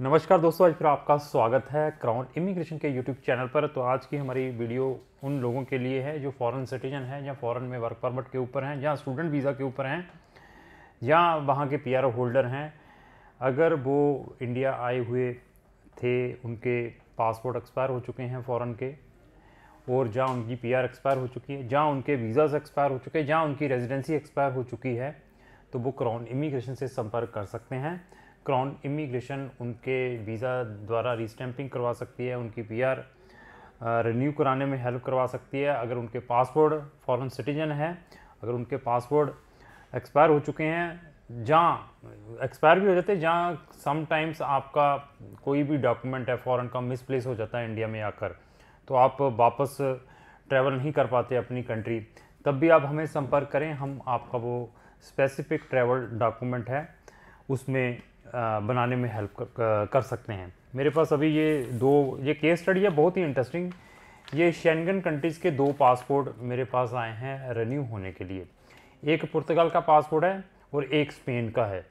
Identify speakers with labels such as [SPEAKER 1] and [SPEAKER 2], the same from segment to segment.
[SPEAKER 1] नमस्कार दोस्तों आज फिर आपका स्वागत है क्राउन इमिग्रेशन के यूट्यूब चैनल पर तो आज की हमारी वीडियो उन लोगों के लिए है जो फॉरेन सिटीजन हैं या फॉरेन में वर्क परमिट के ऊपर हैं या स्टूडेंट वीज़ा के ऊपर हैं या वहाँ के पी होल्डर हैं अगर वो इंडिया आए हुए थे उनके पासपोर्ट एक्सपायर हो चुके हैं फ़ॉरन के और जहाँ उनकी पी एक्सपायर हो चुकी है जहाँ उनके वीज़ाज एक्सपायर हो चुके हैं जहाँ उनकी रेजिडेंसी एक्सपायर हो चुकी है तो वो क्राउन इमिग्रेशन से संपर्क कर सकते हैं क्राउन इमिग्रेशन उनके वीज़ा द्वारा रिस्टैम्पिंग करवा सकती है उनकी पीआर रिन्यू कराने में हेल्प करवा सकती है अगर उनके पासपोर्ट फॉरेन सिटीजन है अगर उनके पासपोर्ट एक्सपायर हो चुके हैं जहाँ एक्सपायर भी हो जाते हैं जहाँ समटाइम्स आपका कोई भी डॉक्यूमेंट है फॉरेन का मिसप्लेस हो जाता है इंडिया में आकर तो आप वापस ट्रैवल नहीं कर पाते अपनी कंट्री तब भी आप हमें संपर्क करें हम आपका वो स्पेसिफिक ट्रैवल डॉक्यूमेंट है उसमें बनाने में हेल्प कर, कर सकते हैं मेरे पास अभी ये दो ये केस स्टडी है बहुत ही इंटरेस्टिंग ये शेंगन कंट्रीज़ के दो पासपोर्ट मेरे पास आए हैं रिन्यू होने के लिए एक पुर्तगाल का पासपोर्ट है और एक स्पेन का है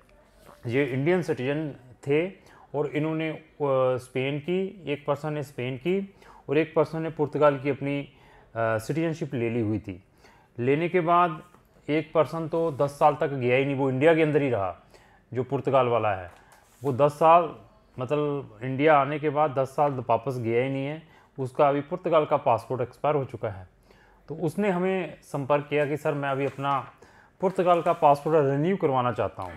[SPEAKER 1] ये इंडियन सिटीजन थे और इन्होंने स्पेन की एक पर्सन ने स्पेन की और एक पर्सन ने पुर्तगाल की अपनी सिटीजनशिप ले ली हुई थी लेने के बाद एक पर्सन तो 10 साल तक गया ही नहीं वो इंडिया के अंदर ही रहा जो पुर्तगाल वाला है वो दस साल मतलब इंडिया आने के बाद दस साल तो वापस गया ही नहीं है उसका अभी पुर्तगाल का पासपोर्ट एक्सपायर हो चुका है तो उसने हमें संपर्क किया कि सर मैं अभी अपना पुर्तगाल का पासपोर्ट रिन्यू करवाना चाहता हूँ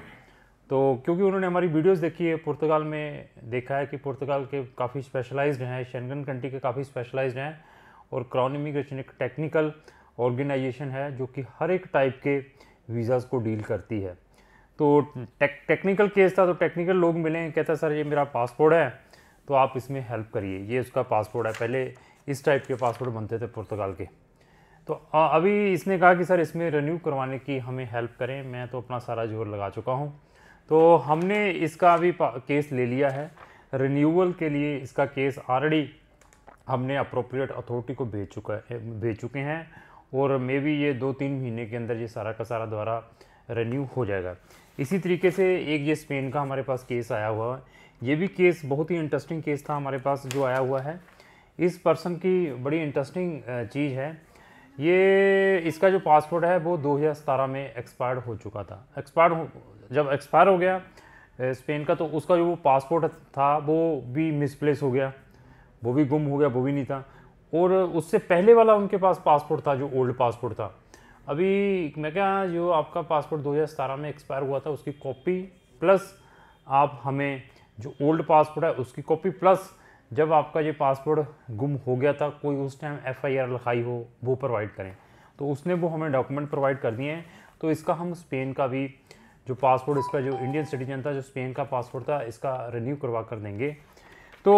[SPEAKER 1] तो क्योंकि उन्होंने हमारी वीडियोस देखी है पुर्तगाल में देखा है कि पुर्तगाल के काफ़ी स्पेशलाइज्ड हैं शेंगन कंट्री के काफ़ी स्पेशलाइज्ड हैं और क्राउन इमिग्रेशन एक टेक्निकल ऑर्गेनाइजेशन है जो कि हर एक टाइप के वीज़ाज़ को डील करती है तो टेक टेक्निकल केस था तो टेक्निकल लोग मिले कहता सर ये मेरा पासपोर्ट है तो आप इसमें हेल्प करिए ये उसका पासपोर्ट है पहले इस टाइप के पासपोर्ट बनते थे पुर्तगाल के तो अभी इसने कहा कि सर इसमें रिन्यू करवाने की हमें हेल्प करें मैं तो अपना सारा जोर लगा चुका हूँ तो हमने इसका अभी केस ले लिया है रिन्यूअल के लिए इसका केस ऑलरेडी हमने अप्रोप्रिएट अथॉरिटी को भेज चुका है भेज चुके हैं और मे बी ये दो तीन महीने के अंदर ये सारा का सारा द्वारा रेन्यू हो जाएगा इसी तरीके से एक ये स्पेन का हमारे पास केस आया हुआ है ये भी केस बहुत ही इंटरेस्टिंग केस था हमारे पास जो आया हुआ है इस पर्सन की बड़ी इंटरेस्टिंग चीज़ है ये इसका जो पासपोर्ट है वो दो में एक्सपायर्ड हो चुका था एक्सपायर्ड जब एक्सपायर हो गया स्पेन का तो उसका जो पासपोर्ट था वो भी मिसप्लेस हो गया वो भी गुम हो गया वो भी नहीं था और उससे पहले वाला उनके पास पासपोर्ट था जो ओल्ड पासपोर्ट था अभी मैं क्या जो आपका पासपोर्ट 2017 में एक्सपायर हुआ था उसकी कॉपी प्लस आप हमें जो ओल्ड पासपोर्ट है उसकी कॉपी प्लस जब आपका ये पासपोर्ट गुम हो गया था कोई उस टाइम एफ आई आर लिखाई हो वो प्रोवाइड करें तो उसने वो हमें डॉक्यूमेंट प्रोवाइड कर दिए हैं तो इसका हम स्पेन का भी जो पासपोर्ट इसका जो इंडियन सिटीजन था जो स्पेन का पासपोर्ट था इसका रिन्यू करवा कर देंगे तो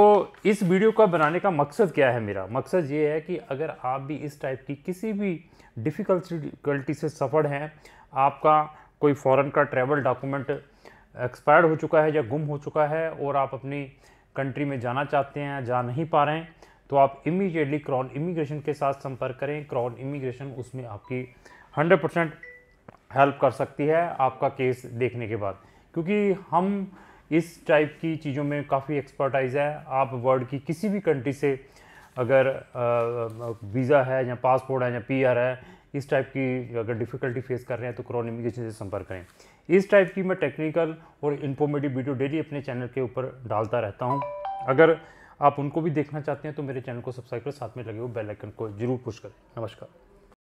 [SPEAKER 1] इस वीडियो का बनाने का मकसद क्या है मेरा मकसद ये है कि अगर आप भी इस टाइप की किसी भी डिफ़िकल्टी से सफ़र हैं आपका कोई फ़ॉरेन का ट्रैवल डॉक्यूमेंट एक्सपायर्ड हो चुका है या गुम हो चुका है और आप अपनी कंट्री में जाना चाहते हैं जा नहीं पा रहे हैं तो आप इमीडिएटली क्रॉन इमिग्रेशन के साथ संपर्क करें क्रॉन इमिग्रेशन उसमें आपकी 100 परसेंट हेल्प कर सकती है आपका केस देखने के बाद क्योंकि हम इस टाइप की चीज़ों में काफ़ी एक्सपर्टाइज है आप वर्ल्ड की किसी भी कंट्री से अगर वीज़ा है या पासपोर्ट है या पीआर है इस टाइप की अगर डिफ़िकल्टी फेस कर रहे हैं तो क्रॉन इमिग्रेशन से संपर्क करें इस टाइप की मैं टेक्निकल और इन्फॉर्मेटिव वीडियो डेली अपने चैनल के ऊपर डालता रहता हूँ अगर आप उनको भी देखना चाहते हैं तो मेरे चैनल को सब्सक्राइब कर साथ में लगे हुए बेल आइकन को जरूर पुश करें नमस्कार